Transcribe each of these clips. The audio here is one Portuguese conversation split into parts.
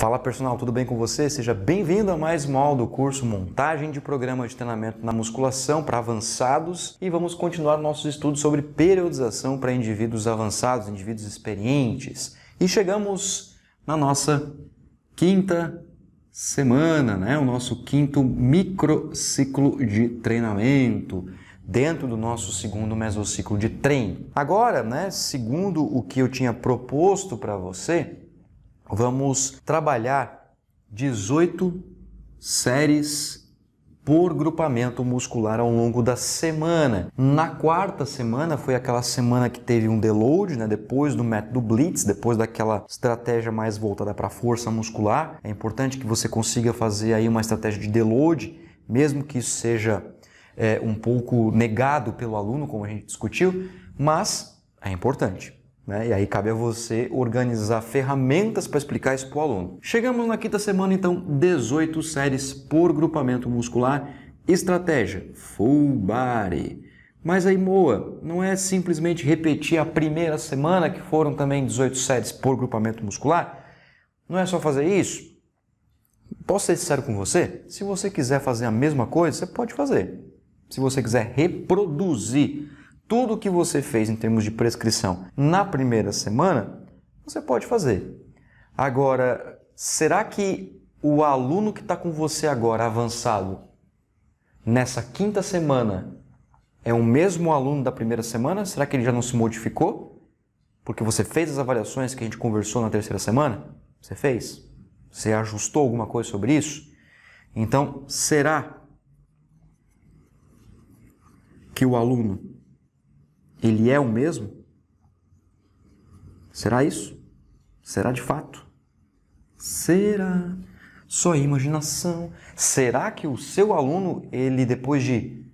Fala personal, tudo bem com você? Seja bem-vindo a mais um aula do curso Montagem de Programa de Treinamento na Musculação para Avançados e vamos continuar nossos estudos sobre periodização para indivíduos avançados, indivíduos experientes. E chegamos na nossa quinta semana, né? o nosso quinto microciclo de treinamento dentro do nosso segundo mesociclo de treino. Agora, né, segundo o que eu tinha proposto para você, vamos trabalhar 18 séries por grupamento muscular ao longo da semana. Na quarta semana foi aquela semana que teve um deload, né? Depois do método blitz, depois daquela estratégia mais voltada para força muscular, é importante que você consiga fazer aí uma estratégia de deload, mesmo que isso seja é, um pouco negado pelo aluno, como a gente discutiu, mas é importante. Né? E aí cabe a você organizar ferramentas para explicar isso para o aluno. Chegamos na quinta semana, então, 18 séries por grupamento muscular. Estratégia: full body. Mas aí, Moa, não é simplesmente repetir a primeira semana, que foram também 18 séries por grupamento muscular? Não é só fazer isso? Posso ser sincero com você? Se você quiser fazer a mesma coisa, você pode fazer. Se você quiser reproduzir tudo que você fez em termos de prescrição na primeira semana, você pode fazer. Agora, será que o aluno que está com você agora avançado, nessa quinta semana, é o mesmo aluno da primeira semana? Será que ele já não se modificou? Porque você fez as avaliações que a gente conversou na terceira semana? Você fez? Você ajustou alguma coisa sobre isso? Então, será que o aluno ele é o mesmo? Será isso? Será de fato? Será? Só imaginação. Será que o seu aluno, ele depois de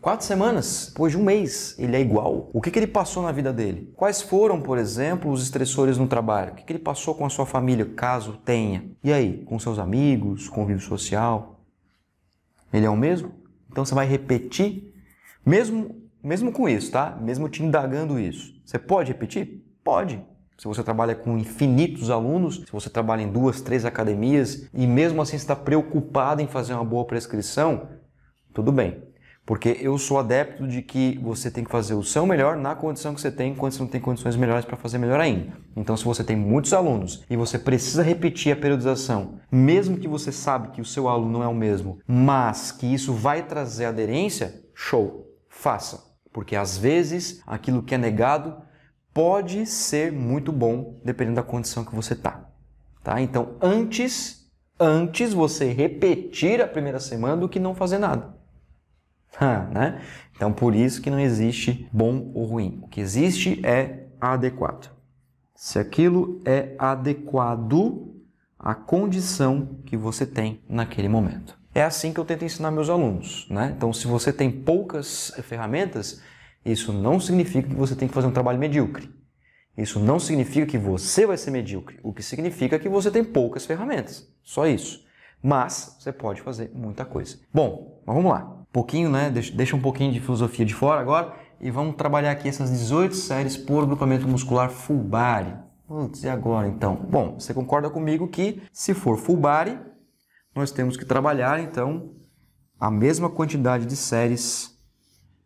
quatro semanas, depois de um mês, ele é igual? O que, que ele passou na vida dele? Quais foram, por exemplo, os estressores no trabalho? O que, que ele passou com a sua família, caso tenha? E aí, com seus amigos, convívio social? Ele é o mesmo? Então você vai repetir, mesmo mesmo com isso, tá? Mesmo te indagando isso. Você pode repetir? Pode. Se você trabalha com infinitos alunos, se você trabalha em duas, três academias e mesmo assim está preocupado em fazer uma boa prescrição, tudo bem. Porque eu sou adepto de que você tem que fazer o seu melhor na condição que você tem, enquanto você não tem condições melhores para fazer melhor ainda. Então, se você tem muitos alunos e você precisa repetir a periodização, mesmo que você sabe que o seu aluno não é o mesmo, mas que isso vai trazer aderência, show, faça porque às vezes aquilo que é negado pode ser muito bom dependendo da condição que você tá. Tá? Então, antes antes você repetir a primeira semana do que não fazer nada. Ah, né? Então, por isso que não existe bom ou ruim. O que existe é adequado. Se aquilo é adequado à condição que você tem naquele momento. É assim que eu tento ensinar meus alunos. Né? Então, se você tem poucas ferramentas, isso não significa que você tem que fazer um trabalho medíocre. Isso não significa que você vai ser medíocre. O que significa que você tem poucas ferramentas. Só isso. Mas você pode fazer muita coisa. Bom, mas vamos lá. Um pouquinho, né? Deixa um pouquinho de filosofia de fora agora e vamos trabalhar aqui essas 18 séries por grupamento muscular full body. Putz, e agora então? Bom, você concorda comigo que se for full body, nós temos que trabalhar, então, a mesma quantidade de séries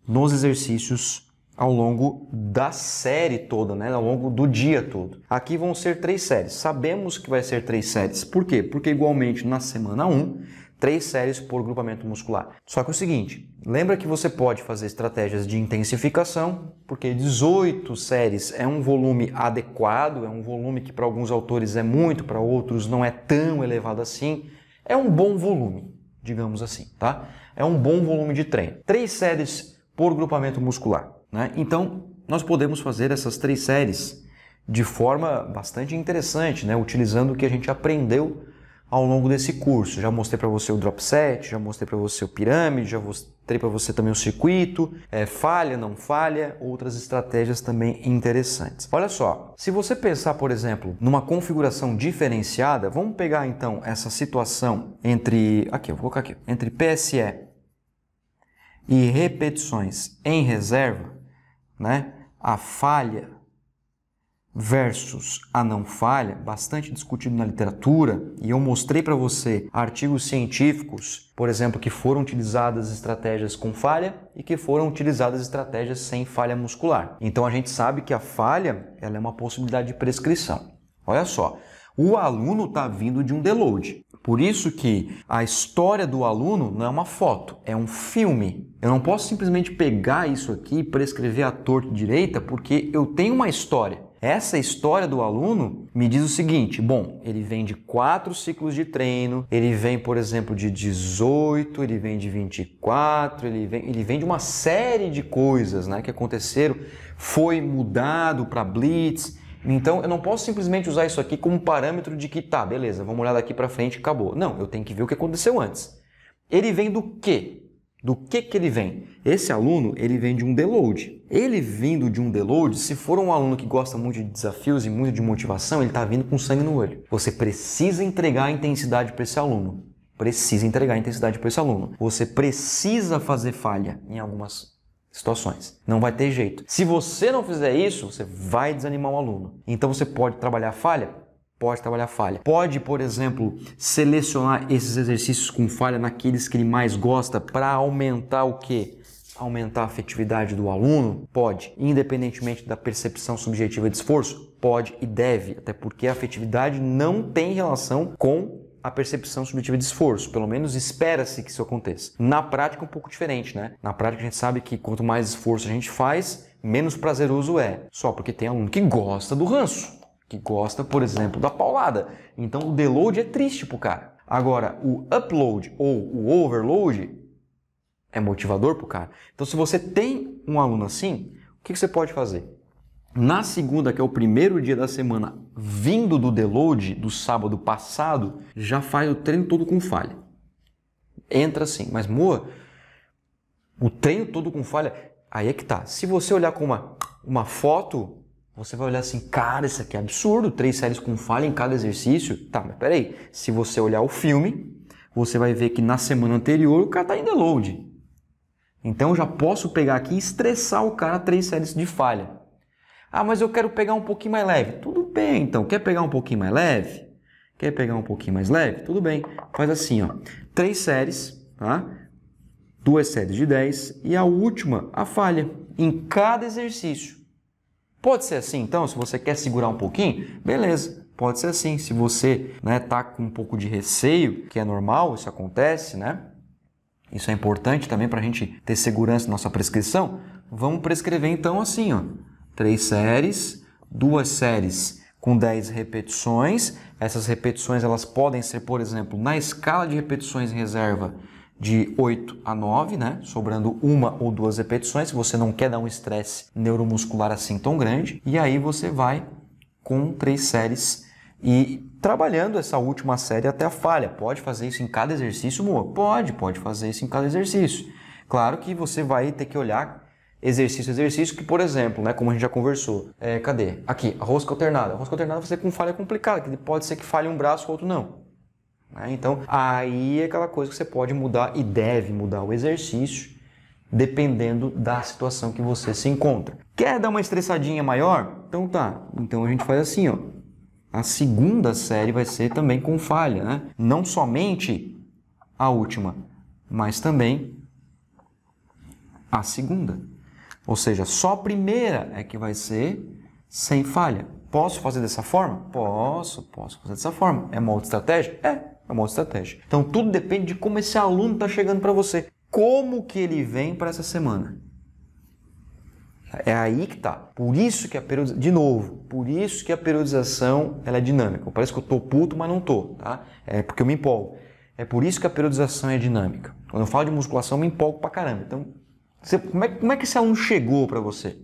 nos exercícios ao longo da série toda, né? ao longo do dia todo. Aqui vão ser três séries. Sabemos que vai ser três séries. Por quê? Porque igualmente na semana 1, um, três séries por grupamento muscular. Só que é o seguinte, lembra que você pode fazer estratégias de intensificação, porque 18 séries é um volume adequado, é um volume que para alguns autores é muito, para outros não é tão elevado assim é um bom volume, digamos assim, tá? É um bom volume de treino. Três séries por grupamento muscular, né? Então, nós podemos fazer essas três séries de forma bastante interessante, né? Utilizando o que a gente aprendeu ao longo desse curso. Já mostrei para você o drop set, já mostrei para você o pirâmide, já mostrei para você também o circuito, é, falha, não falha, outras estratégias também interessantes. Olha só, se você pensar, por exemplo, numa configuração diferenciada, vamos pegar então essa situação entre, aqui, eu vou colocar aqui, entre PSE e repetições em reserva, né? A falha versus a não falha, bastante discutido na literatura, e eu mostrei para você artigos científicos, por exemplo, que foram utilizadas estratégias com falha e que foram utilizadas estratégias sem falha muscular. Então a gente sabe que a falha ela é uma possibilidade de prescrição. Olha só, o aluno está vindo de um deload. Por isso que a história do aluno não é uma foto, é um filme. Eu não posso simplesmente pegar isso aqui e prescrever a torta direita porque eu tenho uma história. Essa história do aluno me diz o seguinte: bom, ele vem de quatro ciclos de treino, ele vem, por exemplo, de 18, ele vem de 24, ele vem, ele vem de uma série de coisas né, que aconteceram, foi mudado para Blitz. Então, eu não posso simplesmente usar isso aqui como parâmetro de que tá, beleza, vamos olhar daqui para frente, acabou. Não, eu tenho que ver o que aconteceu antes. Ele vem do quê? Do que, que ele vem? Esse aluno, ele vem de um deload. Ele vindo de um deload, se for um aluno que gosta muito de desafios e muito de motivação, ele está vindo com sangue no olho. Você precisa entregar a intensidade para esse aluno. Precisa entregar a intensidade para esse aluno. Você precisa fazer falha em algumas situações. Não vai ter jeito. Se você não fizer isso, você vai desanimar o aluno. Então você pode trabalhar falha pode trabalhar falha. Pode, por exemplo, selecionar esses exercícios com falha naqueles que ele mais gosta para aumentar o quê? Aumentar a afetividade do aluno? Pode, independentemente da percepção subjetiva de esforço? Pode e deve, até porque a afetividade não tem relação com a percepção subjetiva de esforço. Pelo menos espera-se que isso aconteça. Na prática, um pouco diferente, né? Na prática, a gente sabe que quanto mais esforço a gente faz, menos prazeroso é. Só porque tem aluno que gosta do ranço que gosta, por exemplo, da paulada. Então o deload é triste pro cara. Agora, o upload ou o overload é motivador pro cara. Então, se você tem um aluno assim, o que, você pode fazer? Na segunda, que é o primeiro dia da semana, vindo do deload do sábado passado, já faz o treino todo com falha. Entra assim, mas moa, o treino todo com falha, aí é que tá. Se você olhar com uma, uma foto, você vai olhar assim, cara, isso aqui é absurdo, três séries com falha em cada exercício. Tá, mas peraí, se você olhar o filme, você vai ver que na semana anterior o cara tá ainda load. Então eu já posso pegar aqui e estressar o cara três séries de falha. Ah, mas eu quero pegar um pouquinho mais leve. Tudo bem, então. Quer pegar um pouquinho mais leve? Quer pegar um pouquinho mais leve? Tudo bem. Faz assim, ó. Três séries, tá? Duas séries de 10 e a última, a falha, em cada exercício. Pode ser assim, então, se você quer segurar um pouquinho, beleza. Pode ser assim. Se você né, tá com um pouco de receio, que é normal, isso acontece, né? Isso é importante também para a gente ter segurança na nossa prescrição. Vamos prescrever então assim, ó. Três séries, duas séries com 10 repetições. Essas repetições elas podem ser, por exemplo, na escala de repetições em reserva de 8 a 9, né? Sobrando uma ou duas repetições, se você não quer dar um estresse neuromuscular assim tão grande. E aí você vai com três séries e trabalhando essa última série até a falha. Pode fazer isso em cada exercício, Moa? Pode, pode fazer isso em cada exercício. Claro que você vai ter que olhar exercício exercício, que por exemplo, né, como a gente já conversou, é, cadê? Aqui, a rosca alternada. A rosca alternada você com falha é complicada, que pode ser que falhe um braço, o outro não. Né? Então, aí é aquela coisa que você pode mudar e deve mudar o exercício dependendo da situação que você se encontra. Quer dar uma estressadinha maior? Então tá. Então a gente faz assim, ó. A segunda série vai ser também com falha, né? Não somente a última, mas também a segunda. Ou seja, só a primeira é que vai ser sem falha. Posso fazer dessa forma? Posso, posso fazer dessa forma. É uma outra estratégia? É, é uma outra estratégia. Então tudo depende de como esse aluno está chegando para você. Como que ele vem para essa semana? É aí que tá. Por isso que a periodização, de novo, por isso que a periodização ela é dinâmica. Parece que eu tô puto, mas não tô, tá? É porque eu me empolgo. É por isso que a periodização é dinâmica. Quando eu falo de musculação, eu me empolgo pra caramba. Então, você, como, é, como é que esse aluno chegou para você?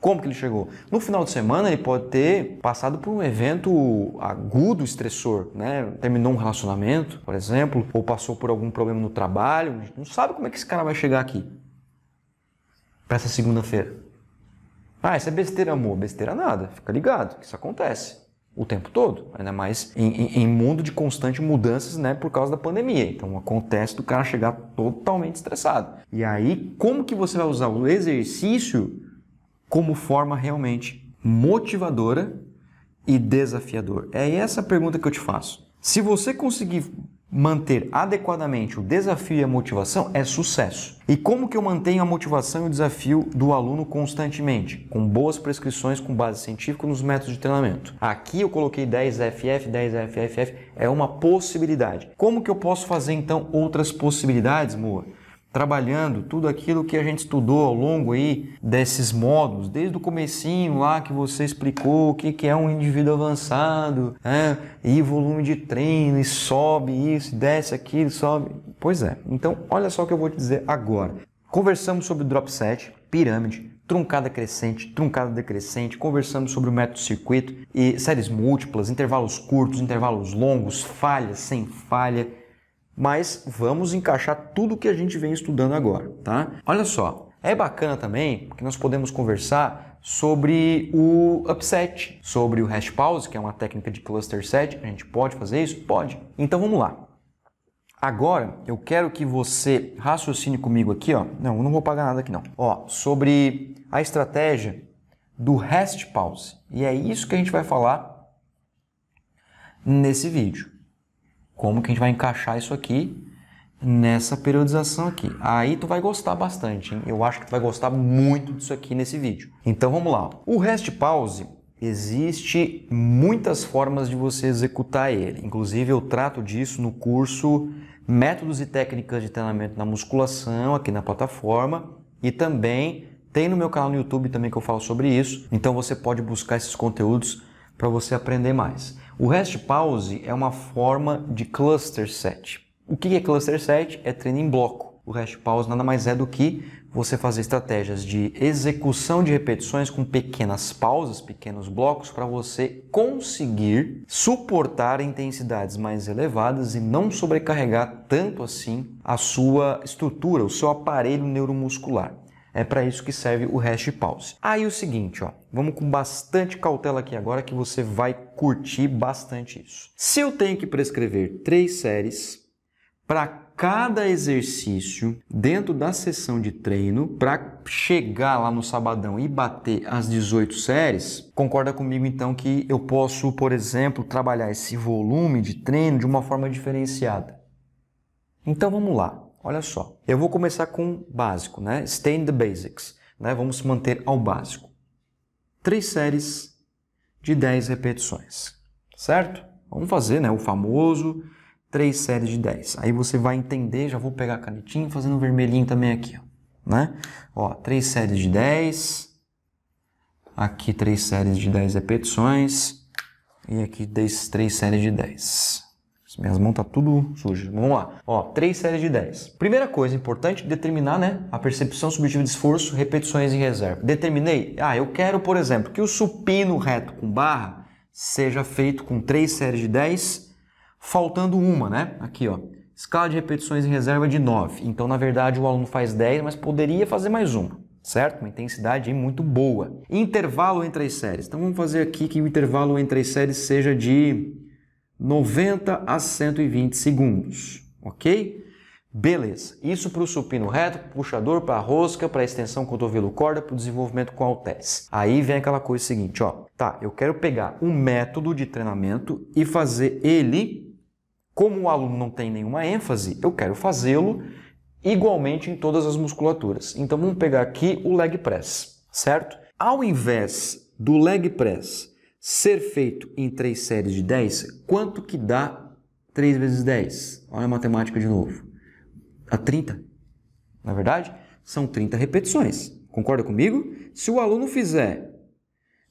Como que ele chegou? No final de semana ele pode ter passado por um evento agudo, estressor, né? Terminou um relacionamento, por exemplo, ou passou por algum problema no trabalho. não sabe como é que esse cara vai chegar aqui para essa segunda-feira. Ah, isso é besteira, amor. Besteira nada. Fica ligado, que isso acontece o tempo todo, ainda mais em, em, em, mundo de constante mudanças, né, por causa da pandemia. Então acontece do cara chegar totalmente estressado. E aí, como que você vai usar o exercício como forma realmente motivadora e desafiadora? É essa a pergunta que eu te faço. Se você conseguir manter adequadamente o desafio e a motivação, é sucesso. E como que eu mantenho a motivação e o desafio do aluno constantemente? Com boas prescrições com base científica nos métodos de treinamento. Aqui eu coloquei 10FF, 10FFF, é uma possibilidade. Como que eu posso fazer então outras possibilidades, Moa? trabalhando tudo aquilo que a gente estudou ao longo aí desses módulos, desde o comecinho lá que você explicou o que, que é um indivíduo avançado, é, e volume de treino, e sobe isso, desce aquilo, sobe. Pois é, então olha só o que eu vou te dizer agora. Conversamos sobre o drop set, pirâmide, truncada crescente, truncada decrescente, conversamos sobre o método circuito e séries múltiplas, intervalos curtos, intervalos longos, falha sem falha mas vamos encaixar tudo que a gente vem estudando agora, tá? Olha só, é bacana também que nós podemos conversar sobre o upset, sobre o hash pause, que é uma técnica de cluster set. A gente pode fazer isso? Pode. Então vamos lá. Agora eu quero que você raciocine comigo aqui, ó. Não, eu não vou pagar nada aqui não. Ó, sobre a estratégia do rest pause. E é isso que a gente vai falar nesse vídeo como que a gente vai encaixar isso aqui nessa periodização aqui. Aí tu vai gostar bastante, hein? Eu acho que tu vai gostar muito disso aqui nesse vídeo. Então vamos lá. O rest pause existe muitas formas de você executar ele. Inclusive eu trato disso no curso Métodos e Técnicas de Treinamento na Musculação aqui na plataforma e também tem no meu canal no YouTube também que eu falo sobre isso. Então você pode buscar esses conteúdos para você aprender mais. O REST Pause é uma forma de cluster set. O que é cluster set? É treino em bloco. O REST Pause nada mais é do que você fazer estratégias de execução de repetições com pequenas pausas, pequenos blocos, para você conseguir suportar intensidades mais elevadas e não sobrecarregar tanto assim a sua estrutura, o seu aparelho neuromuscular. É para isso que serve o hash pause. Aí o seguinte, ó, vamos com bastante cautela aqui agora que você vai curtir bastante isso. Se eu tenho que prescrever três séries para cada exercício dentro da sessão de treino, para chegar lá no sabadão e bater as 18 séries, concorda comigo então que eu posso, por exemplo, trabalhar esse volume de treino de uma forma diferenciada. Então vamos lá. Olha só, eu vou começar com o básico, né? Stay in the basics, né? Vamos manter ao básico. Três séries de 10 repetições, certo? Vamos fazer, né, o famoso três séries de 10. Aí você vai entender, já vou pegar a canetinha fazendo um vermelhinho também aqui, ó, né? Ó, três séries de 10. Aqui três séries de 10 repetições e aqui três séries de 10. Minhas mãos tá tudo sujo Vamos lá. Ó, três séries de 10. Primeira coisa importante, determinar, né? A percepção subjetiva de esforço, repetições em reserva. Determinei. Ah, eu quero, por exemplo, que o supino reto com barra seja feito com três séries de 10, faltando uma, né? Aqui, ó. Escala de repetições em reserva de 9. Então, na verdade, o aluno faz 10, mas poderia fazer mais uma certo? Uma intensidade muito boa. Intervalo entre as séries. Então vamos fazer aqui que o intervalo entre as séries seja de 90 a 120 segundos, ok? Beleza, isso para o supino reto, para puxador, para a rosca, para a extensão cotovelo corda, para o desenvolvimento com halteres. Aí vem aquela coisa seguinte, ó, tá, eu quero pegar um método de treinamento e fazer ele, como o aluno não tem nenhuma ênfase, eu quero fazê-lo igualmente em todas as musculaturas. Então vamos pegar aqui o leg press, certo? Ao invés do leg press ser feito em três séries de 10, quanto que dá 3 vezes 10? Olha a matemática de novo. A 30. Na verdade, são 30 repetições. Concorda comigo? Se o aluno fizer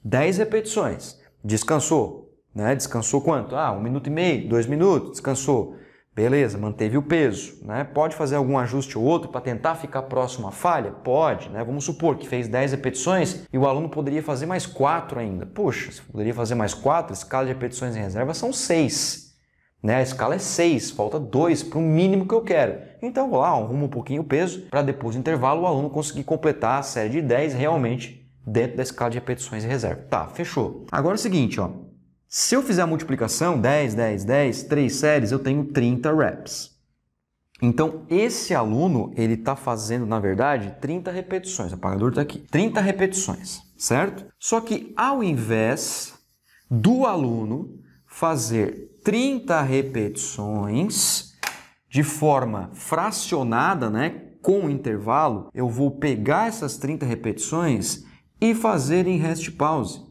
10 repetições, descansou, né? Descansou quanto? Ah, um minuto e meio, dois minutos, descansou. Beleza, manteve o peso, né? Pode fazer algum ajuste ou outro para tentar ficar próximo à falha? Pode, né? Vamos supor que fez 10 repetições e o aluno poderia fazer mais 4 ainda. Puxa, se poderia fazer mais 4, a escala de repetições em reserva são 6. Né? A escala é 6, falta 2 para o mínimo que eu quero. Então vou lá, arrumo um pouquinho o peso para depois do intervalo o aluno conseguir completar a série de 10 realmente dentro da escala de repetições em reserva. Tá, fechou. Agora é o seguinte, ó. Se eu fizer a multiplicação, 10, 10, 10, 3 séries, eu tenho 30 reps. Então, esse aluno, ele está fazendo, na verdade, 30 repetições. O apagador está aqui. 30 repetições, certo? Só que ao invés do aluno fazer 30 repetições de forma fracionada, né, com intervalo, eu vou pegar essas 30 repetições e fazer em rest pause.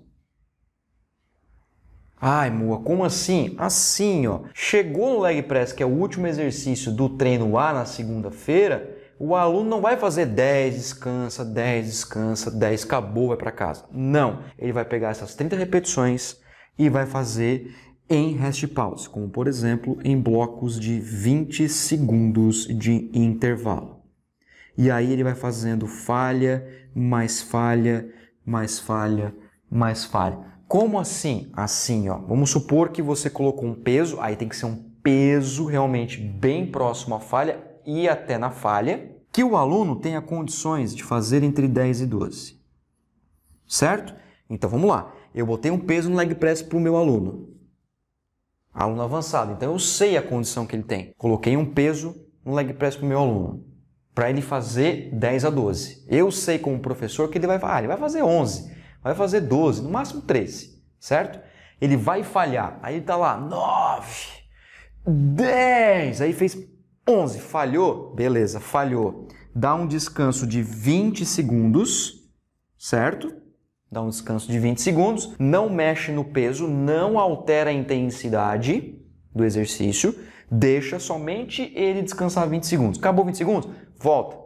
Ai, Mua, como assim? Assim, ó. Chegou no leg press, que é o último exercício do treino A na segunda-feira, o aluno não vai fazer 10, descansa, 10, descansa, 10, acabou, vai para casa. Não. Ele vai pegar essas 30 repetições e vai fazer em rest pause, como por exemplo em blocos de 20 segundos de intervalo. E aí ele vai fazendo falha, mais falha, mais falha, mais falha como assim? Assim, ó. Vamos supor que você colocou um peso, aí tem que ser um peso realmente bem próximo à falha e até na falha, que o aluno tenha condições de fazer entre 10 e 12. Certo? Então vamos lá. Eu botei um peso no leg press para o meu aluno. Aluno avançado, então eu sei a condição que ele tem. Coloquei um peso no leg press para o meu aluno, para ele fazer 10 a 12. Eu sei como professor que ele vai, ah, ele vai fazer 11 vai fazer 12, no máximo 13, certo? Ele vai falhar. Aí ele tá lá, 9, 10, aí fez 11, falhou? Beleza, falhou. Dá um descanso de 20 segundos, certo? Dá um descanso de 20 segundos, não mexe no peso, não altera a intensidade do exercício, deixa somente ele descansar 20 segundos. Acabou 20 segundos? Volta.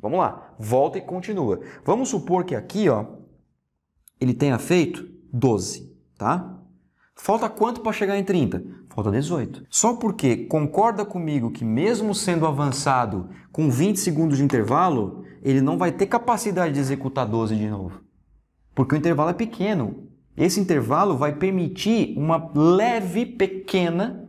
Vamos lá, volta e continua. Vamos supor que aqui, ó, ele tenha feito 12, tá? Falta quanto para chegar em 30? Falta 18. Só porque concorda comigo que mesmo sendo avançado com 20 segundos de intervalo, ele não vai ter capacidade de executar 12 de novo. Porque o intervalo é pequeno. Esse intervalo vai permitir uma leve, pequena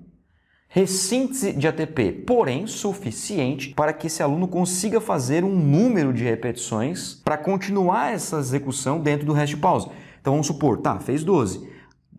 Ressíntese de ATP, porém suficiente para que esse aluno consiga fazer um número de repetições para continuar essa execução dentro do rest pause. Então vamos supor, tá, fez 12,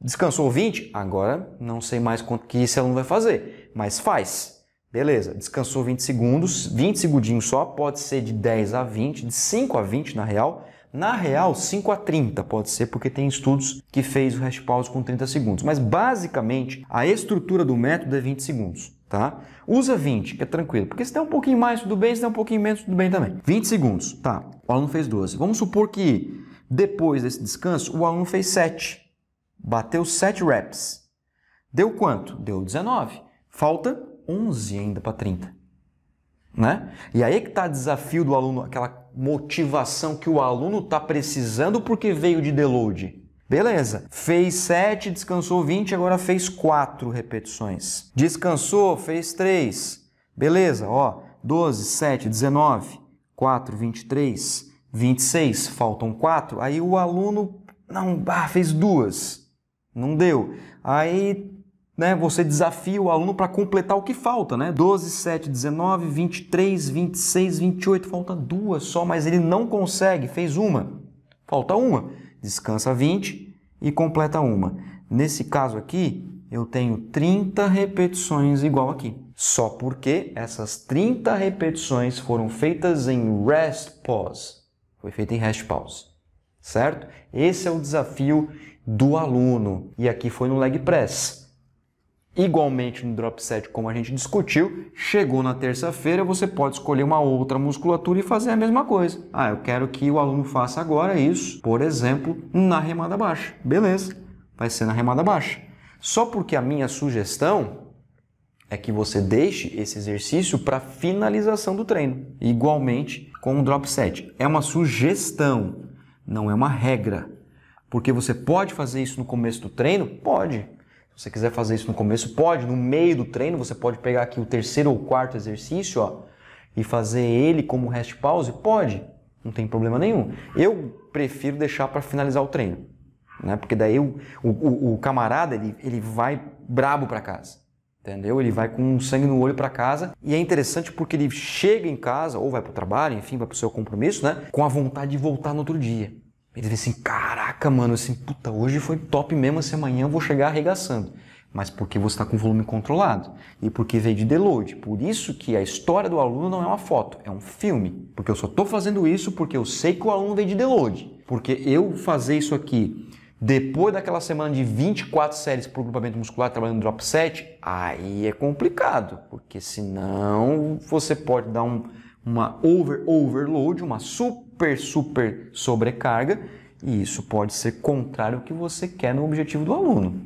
descansou 20, agora não sei mais quanto que esse aluno vai fazer, mas faz. Beleza, descansou 20 segundos, 20 segundinhos só, pode ser de 10 a 20, de 5 a 20 na real, na real, 5 a 30 pode ser, porque tem estudos que fez o hash pause com 30 segundos. Mas basicamente, a estrutura do método é 20 segundos. Tá? Usa 20, que é tranquilo. Porque se der um pouquinho mais, tudo bem. Se der um pouquinho menos, tudo bem também. 20 segundos, tá? O aluno fez 12. Vamos supor que depois desse descanso, o aluno fez 7. Bateu 7 reps. Deu quanto? Deu 19. Falta 11 ainda para 30. Né? E aí é que está o desafio do aluno, aquela motivação que o aluno está precisando porque veio de deload. Beleza, fez 7, descansou 20, agora fez 4 repetições. Descansou, fez 3. Beleza, ó, 12, 7, 19, 4, 23, 26, faltam 4. Aí o aluno, não, bah, fez 2, não deu. Aí né? Você desafia o aluno para completar o que falta, né? 12, 7, 19, 23, 26, 28, falta duas só, mas ele não consegue, fez uma, falta uma. Descansa 20 e completa uma. Nesse caso aqui, eu tenho 30 repetições igual aqui. Só porque essas 30 repetições foram feitas em rest pause. Foi feita em rest pause, certo? Esse é o desafio do aluno. E aqui foi no leg press igualmente no drop set, como a gente discutiu, chegou na terça-feira, você pode escolher uma outra musculatura e fazer a mesma coisa. Ah, eu quero que o aluno faça agora isso, por exemplo, na remada baixa. Beleza, vai ser na remada baixa. Só porque a minha sugestão é que você deixe esse exercício para finalização do treino, igualmente com o drop set. É uma sugestão, não é uma regra. Porque você pode fazer isso no começo do treino? Pode se você quiser fazer isso no começo, pode. No meio do treino, você pode pegar aqui o terceiro ou quarto exercício ó, e fazer ele como rest pause? Pode. Não tem problema nenhum. Eu prefiro deixar para finalizar o treino. Né? Porque daí o, o, o camarada ele, ele vai brabo para casa. Entendeu? Ele vai com sangue no olho para casa e é interessante porque ele chega em casa ou vai para o trabalho, enfim, vai para o seu compromisso, né? Com a vontade de voltar no outro dia. Ele vê assim, cara, caraca, mano, assim, puta, hoje foi top mesmo, assim, amanhã eu vou chegar arregaçando. Mas porque você está com volume controlado e porque veio de deload. Por isso que a história do aluno não é uma foto, é um filme. Porque eu só estou fazendo isso porque eu sei que o aluno veio de deload. Porque eu fazer isso aqui depois daquela semana de 24 séries para o grupamento muscular trabalhando drop set, aí é complicado, porque senão você pode dar um, uma over overload, uma super super sobrecarga e isso pode ser contrário ao que você quer no objetivo do aluno.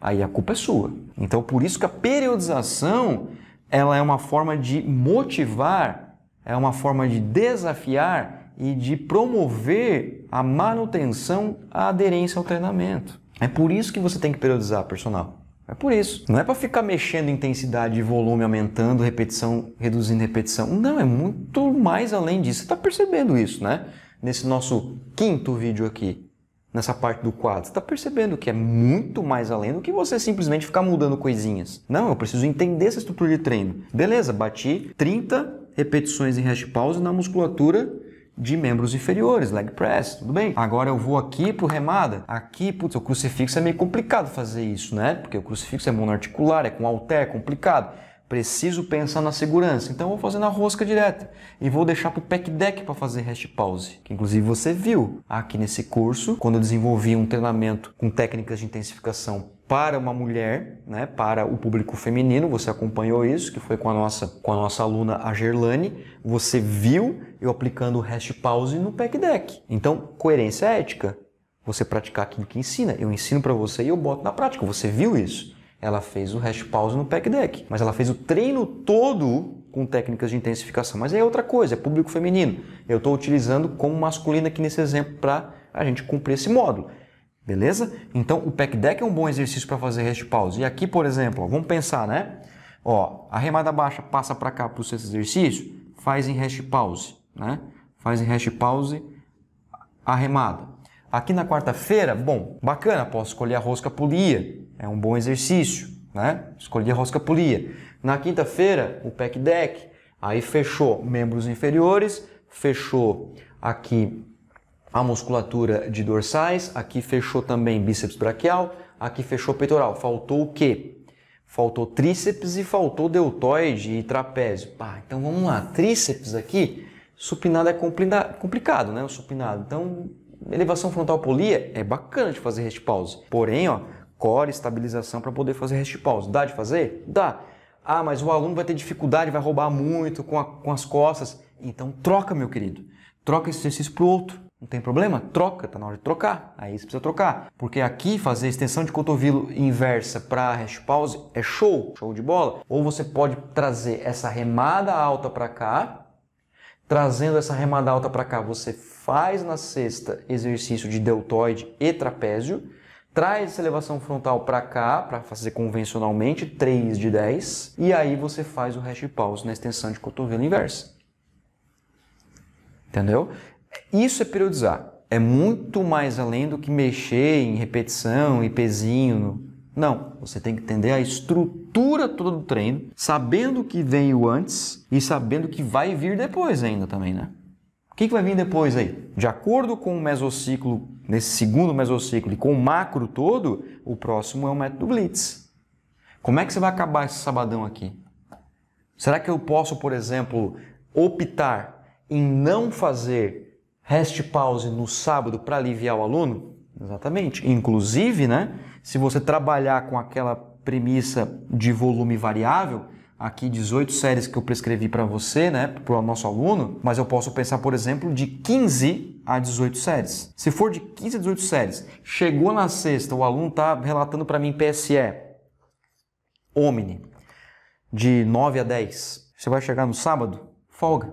Aí a culpa é sua. Então, por isso que a periodização ela é uma forma de motivar, é uma forma de desafiar e de promover a manutenção, a aderência ao treinamento. É por isso que você tem que periodizar, personal. É por isso. Não é para ficar mexendo intensidade e volume aumentando, repetição, reduzindo repetição. Não, é muito mais além disso. Você está percebendo isso, né? nesse nosso quinto vídeo aqui, nessa parte do quadro, você está percebendo que é muito mais além do que você simplesmente ficar mudando coisinhas. Não, eu preciso entender essa estrutura de treino. Beleza, bati 30 repetições em hash pause na musculatura de membros inferiores, leg press, tudo bem. Agora eu vou aqui pro remada. Aqui, putz, o crucifixo é meio complicado fazer isso, né? Porque o crucifixo é monoarticular, é com alter, é complicado. Preciso pensar na segurança, então vou fazer na rosca direta e vou deixar para o pack deck para fazer hash pause, que inclusive você viu aqui nesse curso, quando eu desenvolvi um treinamento com técnicas de intensificação para uma mulher, né, para o público feminino, você acompanhou isso, que foi com a nossa, com a nossa aluna a Gerlane, você viu eu aplicando o hash pause no pack deck. Então, coerência ética, você praticar aquilo que ensina, eu ensino para você e eu boto na prática, você viu isso. Ela fez o hash pause no pack deck, mas ela fez o treino todo com técnicas de intensificação. Mas é outra coisa, é público feminino. Eu estou utilizando como masculino aqui nesse exemplo para a gente cumprir esse módulo. Beleza? Então o pack deck é um bom exercício para fazer hash pause. E aqui, por exemplo, ó, vamos pensar, né? Ó, a remada baixa passa para cá para o sexto exercício, faz em hash pause, né? Faz em hash pause a remada. Aqui na quarta-feira, bom, bacana, posso escolher a rosca polia, é um bom exercício, né? Escolhi a rosca-polia. Na quinta-feira, o pec deck. Aí fechou membros inferiores, fechou aqui a musculatura de dorsais, aqui fechou também bíceps braquial, aqui fechou peitoral. Faltou o quê? Faltou tríceps e faltou deltoide e trapézio. Pá, então vamos lá. Tríceps aqui, supinado é complicado, né? O supinado. Então, elevação frontal polia é bacana de fazer rest pause. Porém, ó, core, estabilização para poder fazer rest pause. Dá de fazer? Dá. Ah, mas o aluno vai ter dificuldade, vai roubar muito com, a, com as costas. Então troca, meu querido. Troca esse exercício para o outro. Não tem problema? Troca, tá na hora de trocar. Aí você precisa trocar. Porque aqui fazer extensão de cotovelo inversa para rest pause é show, show de bola. Ou você pode trazer essa remada alta para cá. Trazendo essa remada alta para cá, você faz na sexta exercício de deltoide e trapézio traz essa elevação frontal para cá, para fazer convencionalmente 3 de 10, e aí você faz o hash pause na extensão de cotovelo inversa. Entendeu? Isso é periodizar. É muito mais além do que mexer em repetição, e pezinho Não, você tem que entender a estrutura toda do treino, sabendo que vem o antes e sabendo que vai vir depois ainda também, né? O que, que vai vir depois aí? De acordo com o mesociclo, nesse segundo mesociclo e com o macro todo, o próximo é o método Blitz. Como é que você vai acabar esse sabadão aqui? Será que eu posso, por exemplo, optar em não fazer rest pause no sábado para aliviar o aluno? Exatamente. Inclusive, né, se você trabalhar com aquela premissa de volume variável, aqui 18 séries que eu prescrevi para você, né, para o nosso aluno, mas eu posso pensar, por exemplo, de 15 a 18 séries. Se for de 15 a 18 séries, chegou na sexta, o aluno está relatando para mim PSE, Omni, de 9 a 10. Você vai chegar no sábado? Folga.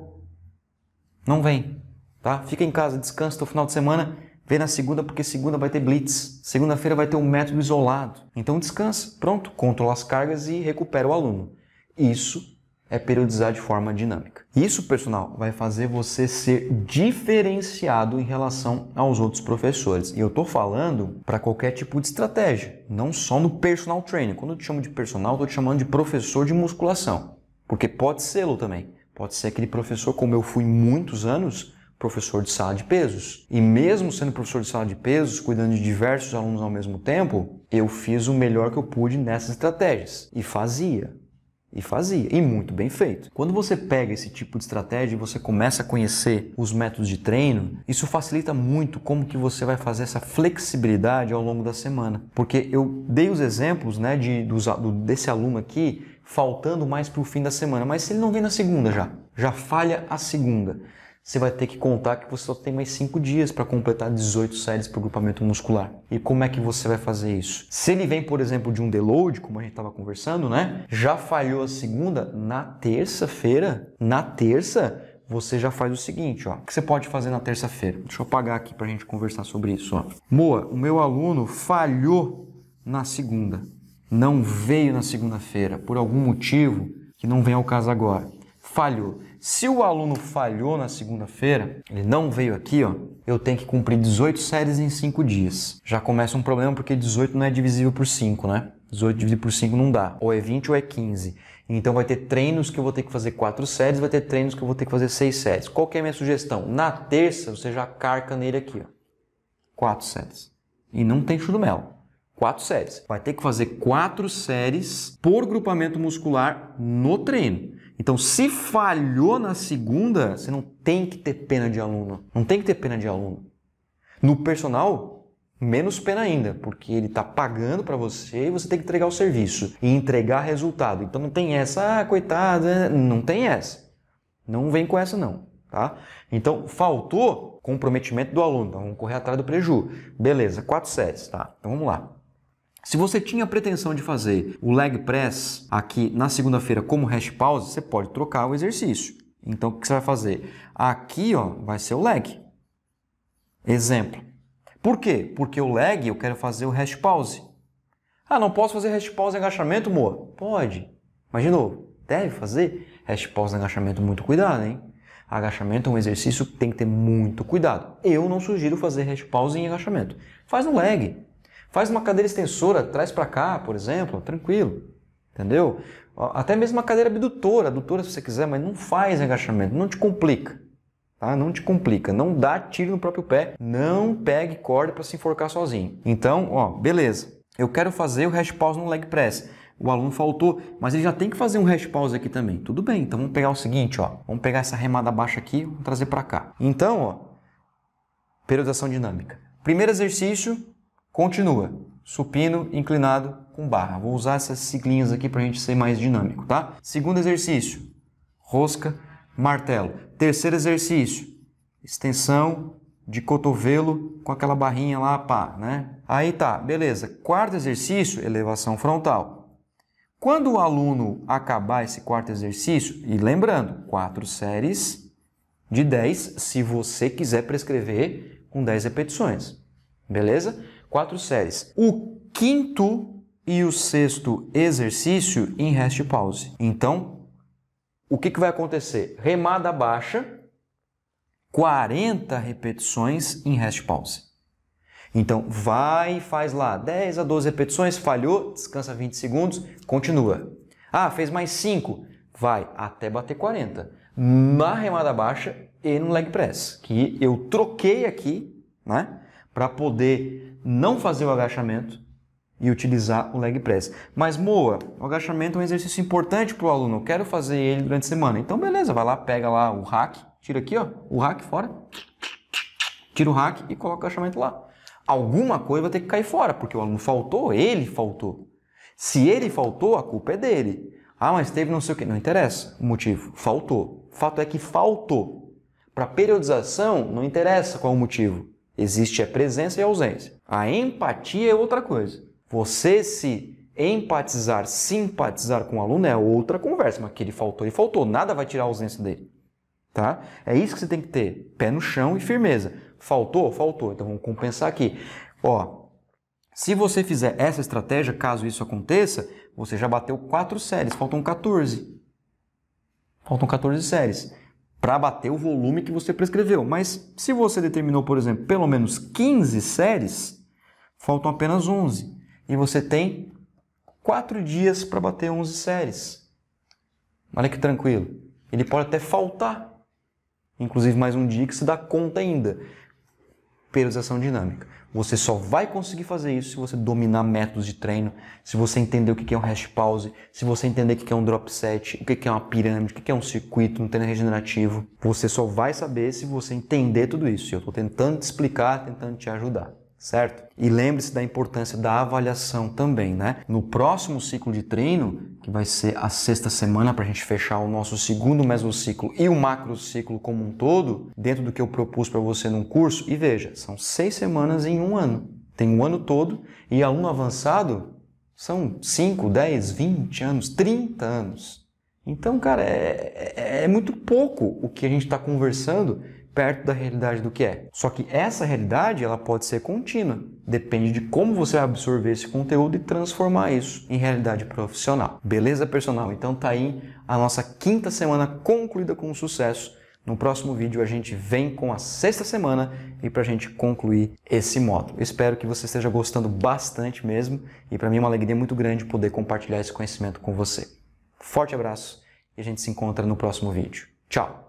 Não vem, tá? Fica em casa, descansa no final de semana. Vem na segunda, porque segunda vai ter blitz. Segunda-feira vai ter um método isolado. Então descansa. Pronto, controla as cargas e recupera o aluno. Isso é periodizar de forma dinâmica. Isso, pessoal, vai fazer você ser diferenciado em relação aos outros professores. E eu estou falando para qualquer tipo de estratégia, não só no personal training. Quando eu te chamo de personal, estou te chamando de professor de musculação, porque pode ser lo também. Pode ser aquele professor, como eu fui muitos anos, professor de sala de pesos. E mesmo sendo professor de sala de pesos, cuidando de diversos alunos ao mesmo tempo, eu fiz o melhor que eu pude nessas estratégias e fazia e fazia, e muito bem feito. Quando você pega esse tipo de estratégia e você começa a conhecer os métodos de treino, isso facilita muito como que você vai fazer essa flexibilidade ao longo da semana. Porque eu dei os exemplos né, de, dos, do, desse aluno aqui faltando mais para o fim da semana, mas se ele não vem na segunda já, já falha a segunda você vai ter que contar que você só tem mais 5 dias para completar 18 séries por grupamento muscular. E como é que você vai fazer isso? Se ele vem, por exemplo, de um deload, como a gente estava conversando, né? Já falhou a segunda, na terça-feira, na terça, você já faz o seguinte, ó. O que você pode fazer na terça-feira? Deixa eu apagar aqui para a gente conversar sobre isso, ó. Moa, o meu aluno falhou na segunda. Não veio na segunda-feira, por algum motivo que não vem ao caso agora. Falhou. Se o aluno falhou na segunda-feira, ele não veio aqui, ó, eu tenho que cumprir 18 séries em 5 dias. Já começa um problema porque 18 não é divisível por 5, né? 18 dividido por 5 não dá. Ou é 20 ou é 15. Então vai ter treinos que eu vou ter que fazer 4 séries, vai ter treinos que eu vou ter que fazer 6 séries. Qual que é a minha sugestão? Na terça você já carca nele aqui, ó. 4 séries. E não tem churumelo. 4 séries. Vai ter que fazer 4 séries por grupamento muscular no treino. Então, se falhou na segunda, você não tem que ter pena de aluno. Não tem que ter pena de aluno. No personal, menos pena ainda, porque ele está pagando para você e você tem que entregar o serviço e entregar resultado. Então não tem essa, ah, coitada, né? não tem essa. Não vem com essa não, tá? Então faltou comprometimento do aluno, então vamos correr atrás do preju. Beleza, Quatro sets, tá? Então vamos lá. Se você tinha a pretensão de fazer o leg press aqui na segunda-feira como hash pause, você pode trocar o exercício. Então, o que você vai fazer? Aqui ó, vai ser o leg. Exemplo. Por quê? Porque o leg eu quero fazer o hash pause. Ah, não posso fazer hash pause e agachamento, Moa? Pode. Mas, de novo, deve fazer hash pause e agachamento. Muito cuidado, hein? Agachamento é um exercício que tem que ter muito cuidado. Eu não sugiro fazer hash pause em agachamento. Faz no leg. Faz uma cadeira extensora, traz para cá, por exemplo, tranquilo. Entendeu? Até mesmo uma cadeira abdutora, adutora se você quiser, mas não faz agachamento, não te complica. Tá? Não te complica, não dá tiro no próprio pé, não pegue corda para se enforcar sozinho. Então, ó, beleza. Eu quero fazer o hash pause no leg press. O aluno faltou, mas ele já tem que fazer um hash pause aqui também. Tudo bem, então vamos pegar o seguinte, ó. Vamos pegar essa remada baixa aqui, trazer para cá. Então, ó, periodização dinâmica. Primeiro exercício, Continua. Supino inclinado com barra. Vou usar essas siglinhas aqui para a gente ser mais dinâmico, tá? Segundo exercício, rosca, martelo. Terceiro exercício, extensão de cotovelo com aquela barrinha lá, pá, né? Aí tá, beleza. Quarto exercício, elevação frontal. Quando o aluno acabar esse quarto exercício, e lembrando, quatro séries de 10, se você quiser prescrever com 10 repetições, beleza? quatro séries. O quinto e o sexto exercício em rest pause. Então, o que, que vai acontecer? Remada baixa, 40 repetições em rest pause. Então, vai e faz lá 10 a 12 repetições, falhou, descansa 20 segundos, continua. Ah, fez mais 5, vai até bater 40. Na remada baixa e no leg press, que eu troquei aqui, né, para poder não fazer o agachamento e utilizar o leg press. Mas Moa, o agachamento é um exercício importante para o aluno. Eu quero fazer ele durante a semana. Então beleza, vai lá, pega lá o rack, tira aqui, ó, o rack fora. Tira o rack e coloca o agachamento lá. Alguma coisa vai ter que cair fora, porque o aluno faltou, ele faltou. Se ele faltou, a culpa é dele. Ah, mas teve não sei o que. Não interessa o motivo. Faltou. Fato é que faltou. Para periodização, não interessa qual o motivo. Existe a presença e a ausência. A empatia é outra coisa. Você se empatizar, simpatizar com o aluno é outra conversa, mas que ele faltou, ele faltou, nada vai tirar a ausência dele. Tá? É isso que você tem que ter, pé no chão e firmeza. Faltou? Faltou. Então vamos compensar aqui. Ó, se você fizer essa estratégia, caso isso aconteça, você já bateu quatro séries, faltam 14. Faltam 14 séries para bater o volume que você prescreveu. Mas se você determinou, por exemplo, pelo menos 15 séries, Faltam apenas 11. E você tem 4 dias para bater 11 séries. Olha que tranquilo. Ele pode até faltar, inclusive mais um dia que se dá conta ainda. Periodização dinâmica. Você só vai conseguir fazer isso se você dominar métodos de treino, se você entender o que é um hash pause, se você entender o que é um drop set, o que é uma pirâmide, o que é um circuito, um treino regenerativo. Você só vai saber se você entender tudo isso. Eu estou tentando te explicar, tentando te ajudar certo? E lembre-se da importância da avaliação também, né? No próximo ciclo de treino, que vai ser a sexta semana para a gente fechar o nosso segundo mesociclo e o ciclo como um todo, dentro do que eu propus para você num curso, e veja, são seis semanas em um ano. Tem um ano todo e aluno avançado são 5, 10, 20 anos, 30 anos. Então, cara, é, é, é muito pouco o que a gente está conversando perto da realidade do que é. Só que essa realidade ela pode ser contínua, depende de como você absorver esse conteúdo e transformar isso em realidade profissional. Beleza, personal? Então tá aí a nossa quinta semana concluída com sucesso. No próximo vídeo a gente vem com a sexta semana e para a gente concluir esse módulo. Espero que você esteja gostando bastante mesmo e para mim é uma alegria muito grande poder compartilhar esse conhecimento com você. Forte abraço e a gente se encontra no próximo vídeo. Tchau!